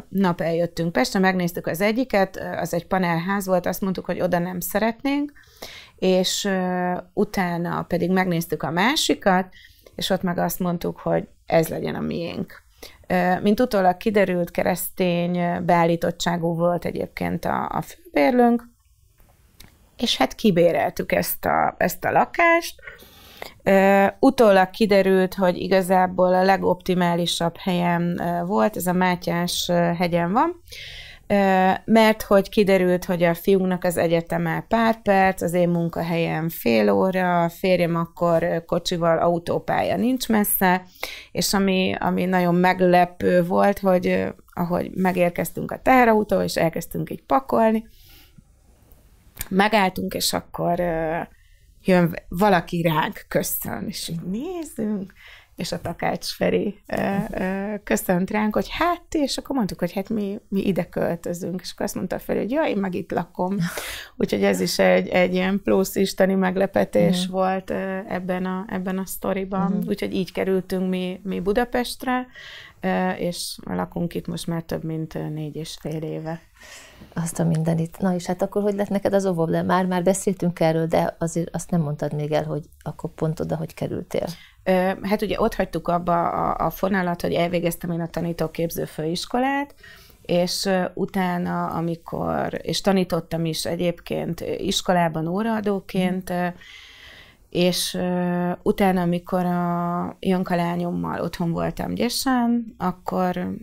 nap eljöttünk Pestre, megnéztük az egyiket, az egy panelház volt, azt mondtuk, hogy oda nem szeretnénk, és utána pedig megnéztük a másikat, és ott meg azt mondtuk, hogy ez legyen a miénk. Mint utólag kiderült, keresztény beállítottságú volt egyébként a, a főbérlőnk, és hát kibéreltük ezt a, ezt a lakást. Uh, utólag kiderült, hogy igazából a legoptimálisabb helyen volt, ez a Mátyás hegyen van, mert hogy kiderült, hogy a fiúknak az egyeteme pár perc, az én munkahelyem fél óra, a férjem akkor kocsival autópálya nincs messze, és ami, ami nagyon meglepő volt, hogy ahogy megérkeztünk a teherautó és elkezdtünk így pakolni, megálltunk, és akkor jön valaki ránk, köszön, és így nézzünk, és a Takács Feri köszönt ránk, hogy hát, és akkor mondtuk, hogy hát mi, mi ide költözünk, és akkor azt mondta Feri, hogy jaj, én meg itt lakom. Úgyhogy ez is egy, egy ilyen plusz isteni meglepetés uh-huh. volt ebben a, ebben a sztoriban. Uh-huh. Úgyhogy így kerültünk mi, mi Budapestre, és lakunk itt most már több mint négy és fél éve. Azt a mindenit. Na és hát akkor hogy lett neked az óvó? Már, már beszéltünk erről, de azért azt nem mondtad még el, hogy akkor pont oda, hogy kerültél. Hát ugye ott hagytuk abba a, a fonalat, hogy elvégeztem én a tanítóképző főiskolát, és utána, amikor, és tanítottam is egyébként iskolában óraadóként, mm és uh, utána, amikor a Janka lányommal otthon voltam gyesen, akkor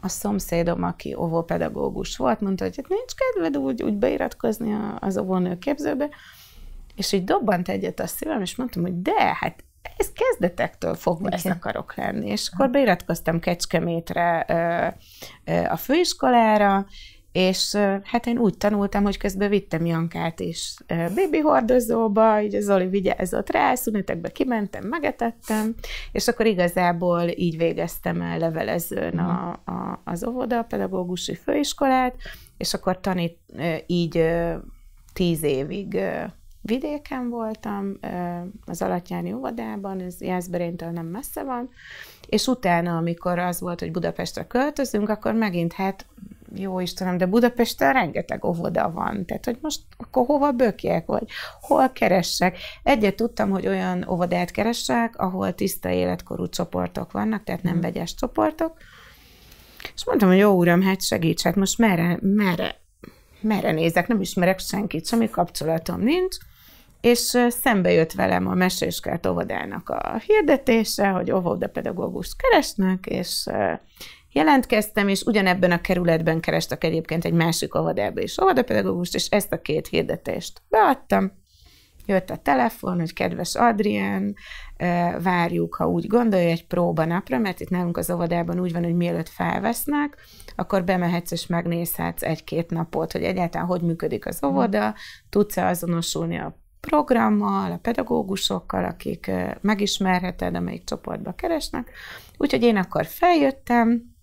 a szomszédom, aki óvópedagógus volt, mondta, hogy hát nincs kedved úgy, úgy beiratkozni az óvónő képzőbe, és így dobbant egyet a szívem, és mondtam, hogy de, hát ez kezdetektől fogva ezt akarok lenni. És akkor beiratkoztam Kecskemétre a főiskolára, és hát én úgy tanultam, hogy közben vittem Jankát is bébi hordozóba, így a Zoli vigyázott rá, szünetekbe kimentem, megetettem, és akkor igazából így végeztem el levelezőn a, mhm. a, az óvoda, a pedagógusi főiskolát, és akkor tanít, így tíz évig vidéken voltam, az Alatjáni óvodában, ez Jászberénytől nem messze van, és utána, amikor az volt, hogy Budapestre költözünk, akkor megint hát jó Istenem, de Budapesten rengeteg óvoda van, tehát hogy most akkor hova bökjek, vagy hol keressek. Egyet tudtam, hogy olyan óvodát keresek, ahol tiszta életkorú csoportok vannak, tehát nem mhm. vegyes csoportok, és mondtam, hogy jó uram, hát segíts, hát most merre, merre, merre nézek, nem ismerek senkit, semmi kapcsolatom nincs, és szembe jött velem a Meséskert óvodának a hirdetése, hogy óvodapedagógust keresnek, és jelentkeztem, és ugyanebben a kerületben kerestek egyébként egy másik avadába is avadapedagógust, és ezt a két hirdetést beadtam. Jött a telefon, hogy kedves Adrián, várjuk, ha úgy gondolja, egy napra, mert itt nálunk az óvodában úgy van, hogy mielőtt felvesznek, akkor bemehetsz és megnézhetsz egy-két napot, hogy egyáltalán hogy működik az óvoda, tudsz-e azonosulni a programmal, a pedagógusokkal, akik megismerheted, amelyik csoportba keresnek. Úgyhogy én akkor feljöttem,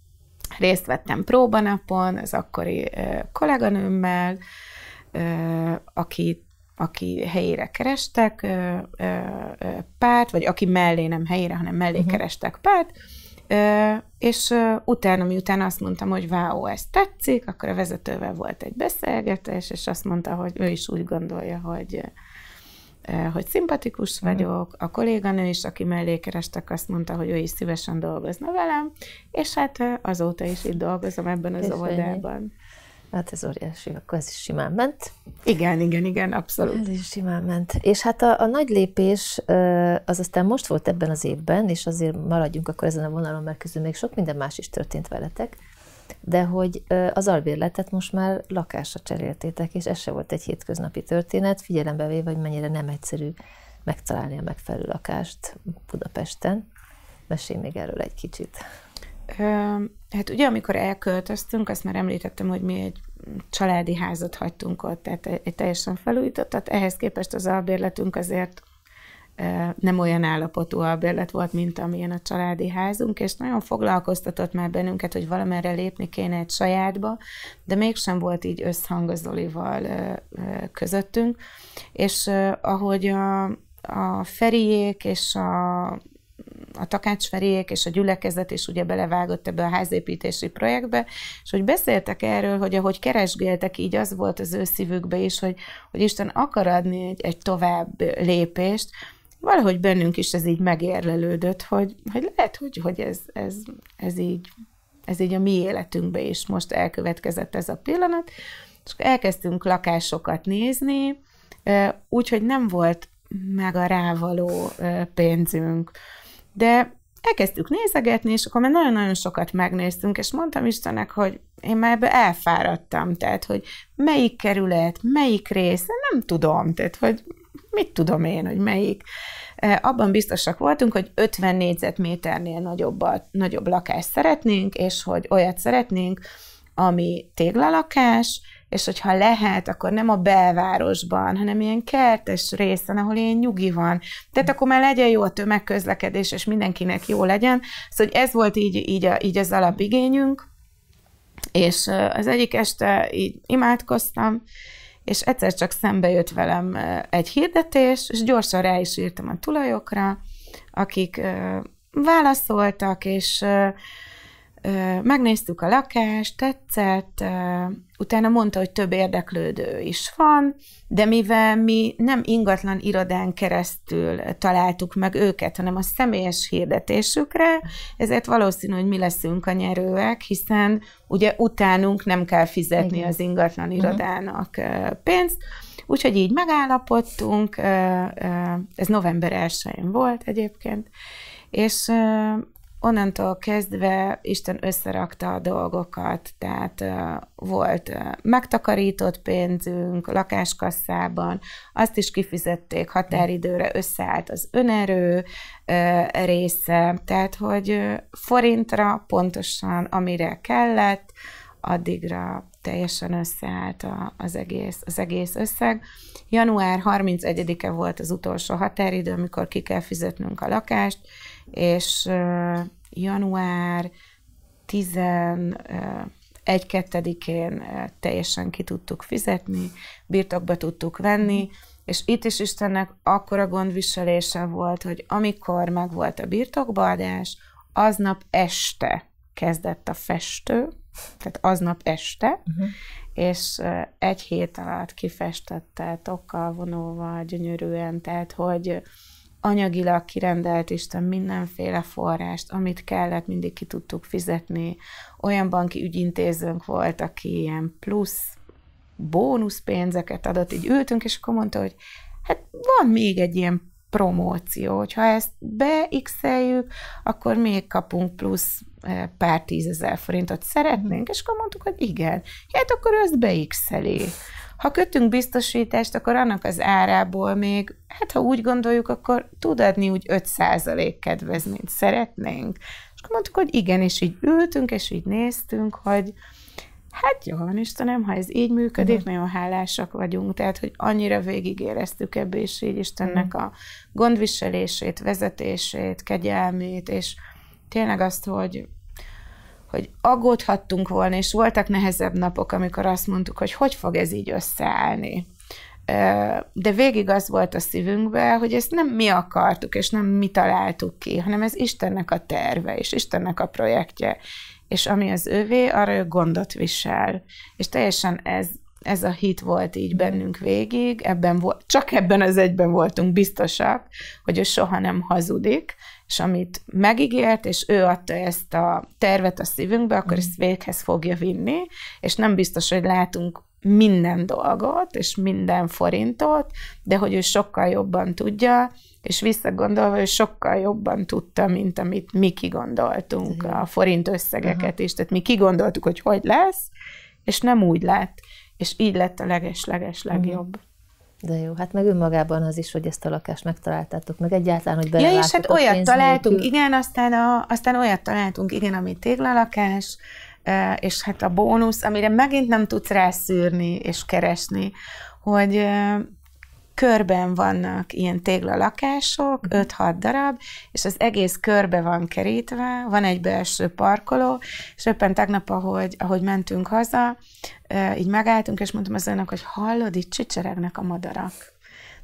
részt vettem próbanapon az akkori kolléganőmmel, aki aki helyére kerestek párt, vagy aki mellé, nem helyére, hanem mellé uh-huh. kerestek párt, és utána, miután azt mondtam, hogy váó, ez tetszik, akkor a vezetővel volt egy beszélgetés, és azt mondta, hogy ő is úgy gondolja, hogy Eh, hogy szimpatikus mhm. vagyok, a kolléganő is, aki mellé kerestek, azt mondta, hogy ő is szívesen dolgozna velem, és hát eh, azóta is itt dolgozom ebben az és óvodában. Hát ez óriási, akkor ez is simán ment. Igen, igen, igen, abszolút. Ez is simán ment. És hát a, a nagy lépés eh, az aztán most volt ebben az évben, és azért maradjunk akkor ezen a vonalon, mert közül még sok minden más is történt veletek de hogy az albérletet most már lakásra cseréltétek, és ez se volt egy hétköznapi történet, figyelembe véve, hogy mennyire nem egyszerű megtalálni a megfelelő lakást Budapesten. Mesélj még erről egy kicsit. Hát ugye, amikor elköltöztünk, azt már említettem, hogy mi egy családi házat hagytunk ott, tehát egy teljesen tehát ehhez képest az albérletünk azért nem olyan állapotú a bérlet volt, mint amilyen a családi házunk, és nagyon foglalkoztatott már bennünket, hogy valamerre lépni kéne egy sajátba, de mégsem volt így összhang az Olival közöttünk, és ahogy a, a Feriék és a a takácsferiék és a gyülekezet is ugye belevágott ebbe a házépítési projektbe, és hogy beszéltek erről, hogy ahogy keresgéltek, így az volt az ő szívükbe is, hogy, hogy Isten akar adni egy, egy tovább lépést, valahogy bennünk is ez így megérlelődött, hogy, hogy lehet, hogy, hogy ez, ez, ez, így, ez így a mi életünkbe is most elkövetkezett ez a pillanat, és elkezdtünk lakásokat nézni, úgyhogy nem volt meg a rávaló pénzünk. De elkezdtük nézegetni, és akkor már nagyon-nagyon sokat megnéztünk, és mondtam Istennek, hogy én már ebbe elfáradtam, tehát, hogy melyik kerület, melyik rész, nem tudom, tehát, hogy mit tudom én, hogy melyik. Abban biztosak voltunk, hogy 50 négyzetméternél nagyobb, nagyobb lakást szeretnénk, és hogy olyat szeretnénk, ami téglalakás, és hogyha lehet, akkor nem a belvárosban, hanem ilyen kertes részen, ahol ilyen nyugi van. Tehát akkor már legyen jó a tömegközlekedés, és mindenkinek jó legyen. Szóval hogy ez volt így, így, a, így az alapigényünk, és az egyik este így imádkoztam, és egyszer csak szembe jött velem egy hirdetés, és gyorsan rá is írtam a tulajokra, akik válaszoltak, és megnéztük a lakást, tetszett, utána mondta, hogy több érdeklődő is van, de mivel mi nem ingatlan irodán keresztül találtuk meg őket, hanem a személyes hirdetésükre, ezért valószínű, hogy mi leszünk a nyerőek, hiszen ugye utánunk nem kell fizetni Igen. az ingatlan mhm. irodának pénzt, úgyhogy így megállapodtunk, ez november 1 volt egyébként, és onnantól kezdve Isten összerakta a dolgokat, tehát uh, volt uh, megtakarított pénzünk lakáskasszában, azt is kifizették határidőre, összeállt az önerő uh, része, tehát hogy forintra pontosan, amire kellett, addigra teljesen összeállt a, az, egész, az egész összeg. Január 31-e volt az utolsó határidő, amikor ki kell fizetnünk a lakást, és január 11-2-én teljesen ki tudtuk fizetni, birtokba tudtuk venni, és itt is Istennek akkora gondviselése volt, hogy amikor megvolt a birtokbaadás, aznap este kezdett a festő, tehát aznap este, uh-huh. és egy hét alatt kifestette tokkal vonóval gyönyörűen, tehát hogy anyagilag kirendelt Isten mindenféle forrást, amit kellett, mindig ki tudtuk fizetni. Olyan banki ügyintézőnk volt, aki ilyen plusz bónuszpénzeket adott, így ültünk, és akkor mondta, hogy hát van még egy ilyen promóció, hogyha ezt beixeljük, akkor még kapunk plusz e, pár tízezer forintot szeretnénk, és akkor mondtuk, hogy igen. Hát akkor ő ezt beixeli. Ha kötünk biztosítást, akkor annak az árából még, hát ha úgy gondoljuk, akkor tud adni úgy 5% kedvezményt szeretnénk. És akkor mondtuk, hogy igen, és így ültünk, és így néztünk, hogy hát jó van Istenem, ha ez így működik, mm. nagyon hálásak vagyunk, tehát, hogy annyira végigéreztük ebbe, és így Istennek mm. a gondviselését, vezetését, kegyelmét, és tényleg azt, hogy hogy aggódhattunk volna, és voltak nehezebb napok, amikor azt mondtuk, hogy hogy fog ez így összeállni. De végig az volt a szívünkben, hogy ezt nem mi akartuk, és nem mi találtuk ki, hanem ez Istennek a terve, és Istennek a projektje. És ami az övé, arra ő gondot visel. És teljesen ez, ez a hit volt így bennünk végig, ebben volt, csak ebben az egyben voltunk biztosak, hogy ő soha nem hazudik, és amit megígért, és ő adta ezt a tervet a szívünkbe, akkor ezt mm. véghez fogja vinni, és nem biztos, hogy látunk minden dolgot, és minden forintot, de hogy ő sokkal jobban tudja, és visszagondolva, hogy sokkal jobban tudta, mint amit mi kigondoltunk, a forint összegeket is. Tehát mi kigondoltuk, hogy hogy lesz, és nem úgy lett, és így lett a leges-leges mhm. legjobb. De jó, hát meg önmagában az is, hogy ezt a lakást megtaláltátok, meg egyáltalán, hogy Ja, és hát olyat találtunk, nélkül. igen, aztán, a, aztán olyat találtunk, igen, ami téglalakás, és hát a bónusz, amire megint nem tudsz rászűrni és keresni, hogy körben vannak ilyen téglalakások, 5-6 mhm. darab, és az egész körbe van kerítve, van egy belső parkoló, és éppen tegnap, ahogy, ahogy mentünk haza, így megálltunk, és mondtam az önök, hogy hallod, itt csicseregnek a madarak.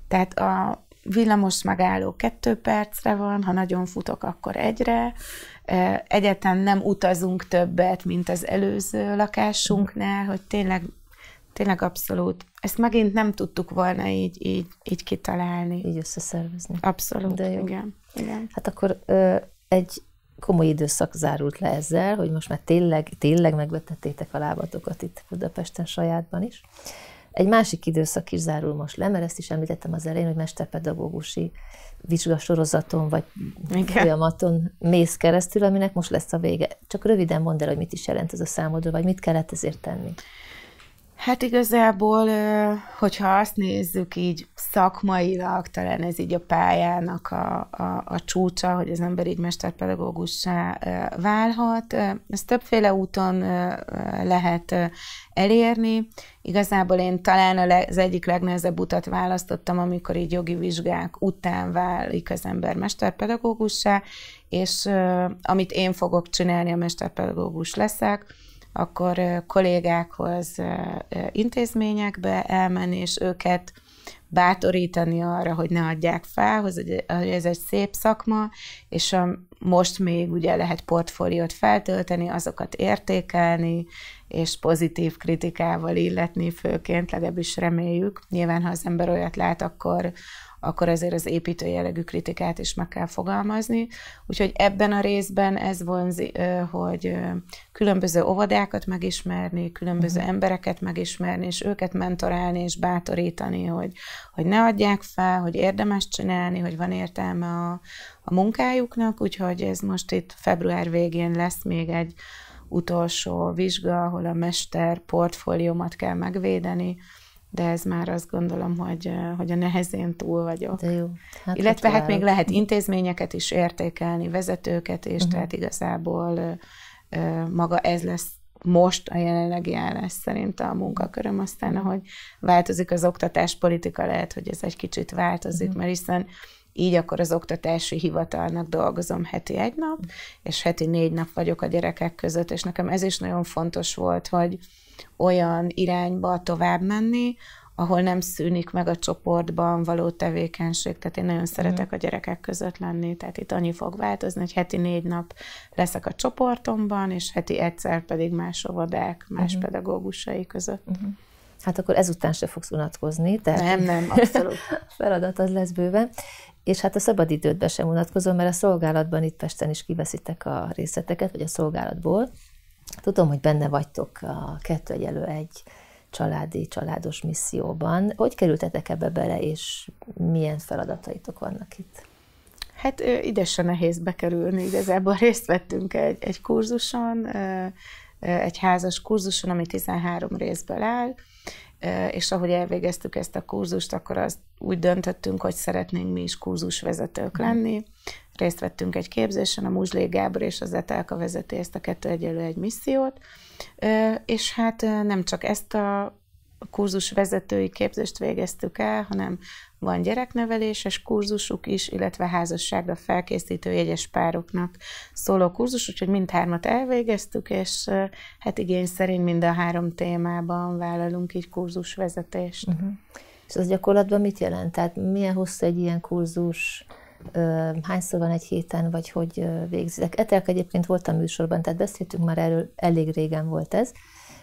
Tehát a villamos megálló kettő percre van, ha nagyon futok, akkor egyre. Egyetlen nem utazunk többet, mint az előző lakásunknál, hogy tényleg, tényleg abszolút ezt megint nem tudtuk volna így, így, így kitalálni. Így összeszervezni. Abszolút, De jó. igen. igen. Hát akkor ö, egy komoly időszak zárult le ezzel, hogy most már tényleg, tényleg megvetettétek a lábatokat itt Budapesten sajátban is. Egy másik időszak is zárul most le, mert ezt is említettem az elején, hogy mesterpedagógusi vizsgasorozaton vagy Igen. folyamaton mész keresztül, aminek most lesz a vége. Csak röviden mondd el, hogy mit is jelent ez a számodra, vagy mit kellett ezért tenni. Hát igazából, hogyha azt nézzük így szakmailag, talán ez így a pályának a, a, a csúcsa, hogy az ember így mesterpedagógussá válhat, ezt többféle úton lehet elérni. Igazából én talán az egyik legnehezebb utat választottam, amikor így jogi vizsgák után válik az ember mesterpedagógussá, és amit én fogok csinálni, a mesterpedagógus leszek, akkor kollégákhoz, intézményekbe elmenni, és őket bátorítani arra, hogy ne adják fel, hogy ez egy szép szakma, és a, most még ugye lehet portfóliót feltölteni, azokat értékelni, és pozitív kritikával illetni főként, legalábbis reméljük. Nyilván, ha az ember olyat lát, akkor, akkor azért az építő jellegű kritikát is meg kell fogalmazni. Úgyhogy ebben a részben ez vonzi, hogy különböző óvodákat megismerni, különböző uh-huh. embereket megismerni, és őket mentorálni és bátorítani, hogy, hogy ne adják fel, hogy érdemes csinálni, hogy van értelme a, a munkájuknak, úgyhogy ez most itt február végén lesz még egy utolsó vizsga, ahol a mester portfóliómat kell megvédeni, de ez már azt gondolom, hogy, hogy a nehezén túl vagyok. De jó. Hát Illetve hát még lehet intézményeket is értékelni, vezetőket, és uh-huh. tehát igazából maga ez lesz most a jelenlegi állás szerint a munkaköröm, aztán ahogy változik az oktatáspolitika, lehet, hogy ez egy kicsit változik, uh-huh. mert hiszen így akkor az oktatási hivatalnak dolgozom heti egy nap, és heti négy nap vagyok a gyerekek között, és nekem ez is nagyon fontos volt, hogy olyan irányba tovább menni, ahol nem szűnik meg a csoportban való tevékenység. Tehát én nagyon szeretek mhm. a gyerekek között lenni, tehát itt annyi fog változni, hogy heti négy nap leszek a csoportomban, és heti egyszer pedig más óvodák, más uh-huh. pedagógusai között. Uh-huh. Hát akkor ezután se fogsz unatkozni, tehát nem, nem, abszolút. feladat az lesz bőven. És hát a szabadidődbe sem vonatkozom, mert a szolgálatban itt Pesten is kiveszitek a részleteket, vagy a szolgálatból. Tudom, hogy benne vagytok a kettő egyelő egy családi, családos misszióban. Hogy kerültetek ebbe bele, és milyen feladataitok vannak itt? Hát ide se nehéz bekerülni, igazából részt vettünk egy, egy kurzuson, egy házas kurzuson, ami 13 részből áll, és ahogy elvégeztük ezt a kurzust, akkor az úgy döntöttünk, hogy szeretnénk mi is kurzusvezetők mhm. lenni. Részt vettünk egy képzésen, a Muzslé Gábor és az Etelka vezeti ezt a kettő egyelő egy missziót, és hát nem csak ezt a kurzusvezetői képzést végeztük el, hanem van gyerekneveléses kurzusuk is, illetve házasságra felkészítő jegyes pároknak szóló kurzus, úgyhogy mindhármat elvégeztük, és hát igény szerint mind a három témában vállalunk így kurzusvezetést. Uh-huh. És az gyakorlatban mit jelent? Tehát milyen hosszú egy ilyen kurzus? hányszor van egy héten, vagy hogy végzitek. Etelk egyébként voltam műsorban, tehát beszéltünk már erről, elég régen volt ez,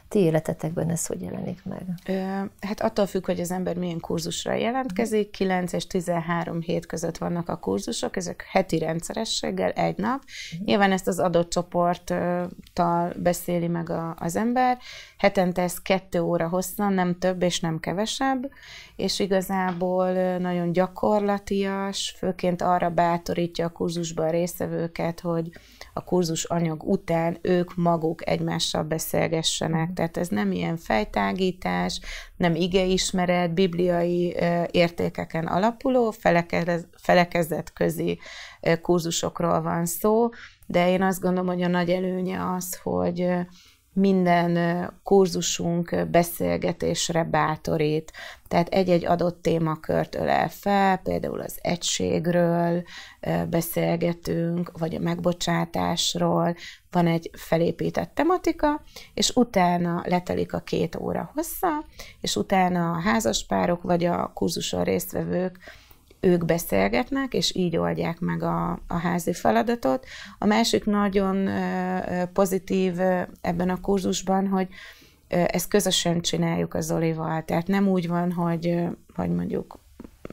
ti életetekben ez hogy jelenik meg? Hát attól függ, hogy az ember milyen kurzusra jelentkezik, 9 és 13 hét között vannak a kurzusok, ezek heti rendszerességgel, egy nap. Mhm. Nyilván ezt az adott csoporttal beszéli meg a, az ember. Hetente ez kettő óra hosszan, nem több és nem kevesebb, és igazából nagyon gyakorlatias, főként arra bátorítja a kurzusban a résztvevőket, hogy a kurzus anyag után ők maguk egymással beszélgessenek, tehát ez nem ilyen fejtágítás, nem igeismeret, bibliai értékeken alapuló, felekezet közi kurzusokról van szó, de én azt gondolom, hogy a nagy előnye az, hogy minden kurzusunk beszélgetésre bátorít. Tehát egy-egy adott témakört ölel fel, például az egységről beszélgetünk, vagy a megbocsátásról, van egy felépített tematika, és utána letelik a két óra hossza, és utána a házaspárok vagy a kurzuson résztvevők ők beszélgetnek, és így oldják meg a, a házi feladatot. A másik nagyon pozitív ebben a kurzusban, hogy ezt közösen csináljuk a Zolival, tehát nem úgy van, hogy, hogy mondjuk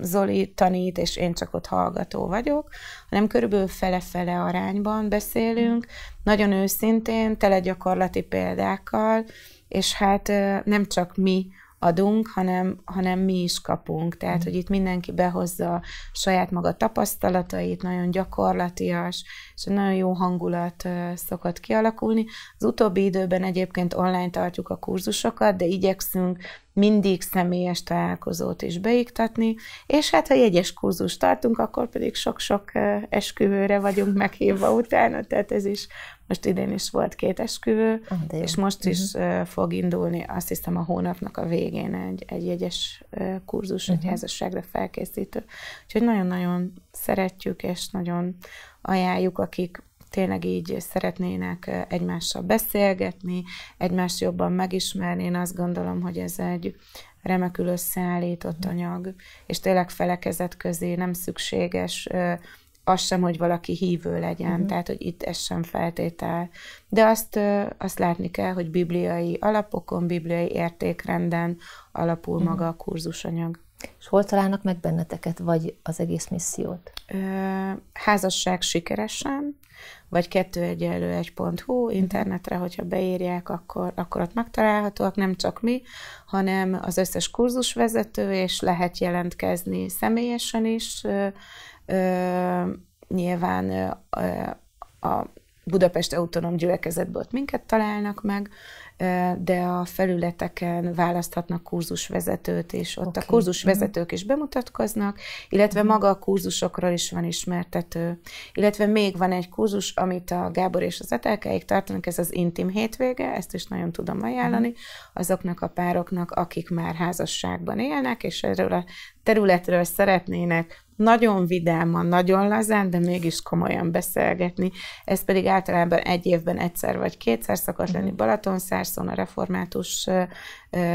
Zoli tanít, és én csak ott hallgató vagyok, hanem körülbelül fele-fele arányban beszélünk, nagyon őszintén, tele gyakorlati példákkal, és hát nem csak mi adunk, hanem, hanem mi is kapunk. Tehát, hogy itt mindenki behozza saját maga tapasztalatait, nagyon gyakorlatias, és nagyon jó hangulat szokott kialakulni. Az utóbbi időben egyébként online tartjuk a kurzusokat, de igyekszünk mindig személyes találkozót is beiktatni, és hát ha jegyes kurzust tartunk, akkor pedig sok-sok esküvőre vagyunk meghívva utána, tehát ez is most idén is volt két esküvő, ah, és most is uh-huh. fog indulni, azt hiszem a hónapnak a végén egy, egy jegyes kurzus, uh-huh. egy mhm. házasságra felkészítő. Úgyhogy nagyon-nagyon szeretjük, és nagyon ajánljuk, akik tényleg így szeretnének egymással beszélgetni, egymást jobban megismerni. Én azt gondolom, hogy ez egy remekül összeállított mhm. anyag, és tényleg felekezet közé nem szükséges az sem, hogy valaki hívő legyen, uh-huh. tehát hogy itt ez sem feltétel. De azt, azt látni kell, hogy bibliai alapokon, bibliai értékrenden alapul uh-huh. maga a kurzusanyag. És hol találnak meg benneteket, vagy az egész missziót? Házasság sikeresen, vagy 2.1.hu internetre, hogyha beírják, akkor, akkor ott megtalálhatóak, nem csak mi, hanem az összes kurzusvezető, és lehet jelentkezni személyesen is. Ö, ö, nyilván ö, a Budapest Autonóm Gyülekezetből ott minket találnak meg, de a felületeken választhatnak kurzusvezetőt, és ott okay. a kurzusvezetők is bemutatkoznak, illetve mhm. maga a kurzusokról is van ismertető. Illetve még van egy kurzus, amit a Gábor és az Etelkeik tartanak, ez az intim hétvége, ezt is nagyon tudom ajánlani, mhm. azoknak a pároknak, akik már házasságban élnek, és erről a területről szeretnének nagyon vidáman, nagyon lazán, de mégis komolyan beszélgetni. Ez pedig általában egy évben egyszer vagy kétszer szokott lenni mhm. Balatonszárszón, a református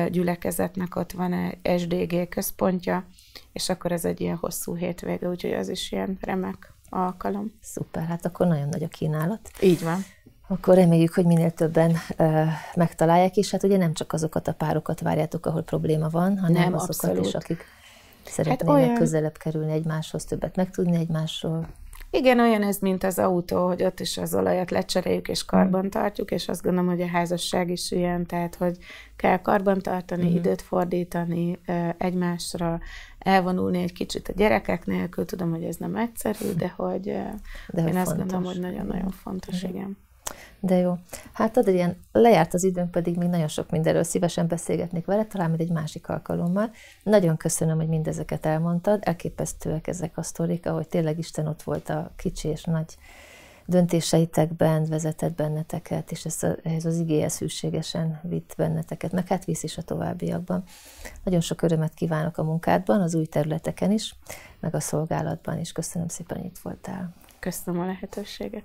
gyülekezetnek ott van egy SDG központja, és akkor ez egy ilyen hosszú hétvége, úgyhogy az is ilyen remek alkalom. Szuper, hát akkor nagyon nagy a kínálat. Így van akkor reméljük, hogy minél többen ö, megtalálják, és hát ugye nem csak azokat a párokat várjátok, ahol probléma van, hanem nem, azokat abszolút. is, akik Szeretnének hát olyan... közelebb kerülni egymáshoz, többet megtudni egymásról. Igen, olyan ez, mint az autó, hogy ott is az olajat lecseréljük és karbantartjuk, és azt gondolom, hogy a házasság is ilyen, tehát, hogy kell karbantartani, uh-huh. Mhm. időt fordítani egymásra, elvonulni egy kicsit a gyerekek nélkül, tudom, hogy ez nem egyszerű, de hogy de én fontos. azt gondolom, hogy nagyon-nagyon fontos, uh-huh. igen. De jó. Hát ad ilyen lejárt az időnk, pedig még nagyon sok mindenről szívesen beszélgetnék vele, talán még egy másik alkalommal. Nagyon köszönöm, hogy mindezeket elmondtad. Elképesztőek ezek a sztorik, ahogy tényleg Isten ott volt a kicsi és nagy döntéseitekben, vezetett benneteket, és ez, a, ez az igéhez hűségesen vitt benneteket, meg hát visz is a továbbiakban. Nagyon sok örömet kívánok a munkádban, az új területeken is, meg a szolgálatban is. Köszönöm szépen, hogy itt voltál. Köszönöm a lehetőséget.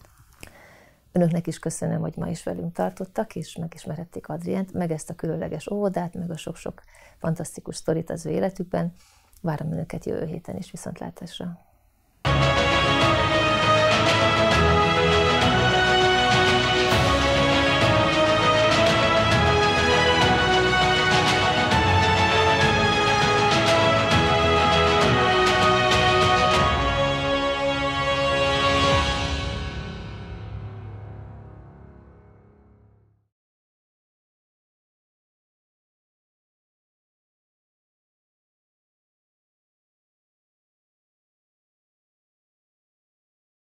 Önöknek is köszönöm, hogy ma is velünk tartottak, és megismerhették Adrient, meg ezt a különleges óvodát, meg a sok-sok fantasztikus sztorit az ő életükben. Várom Önöket jövő héten is viszontlátásra.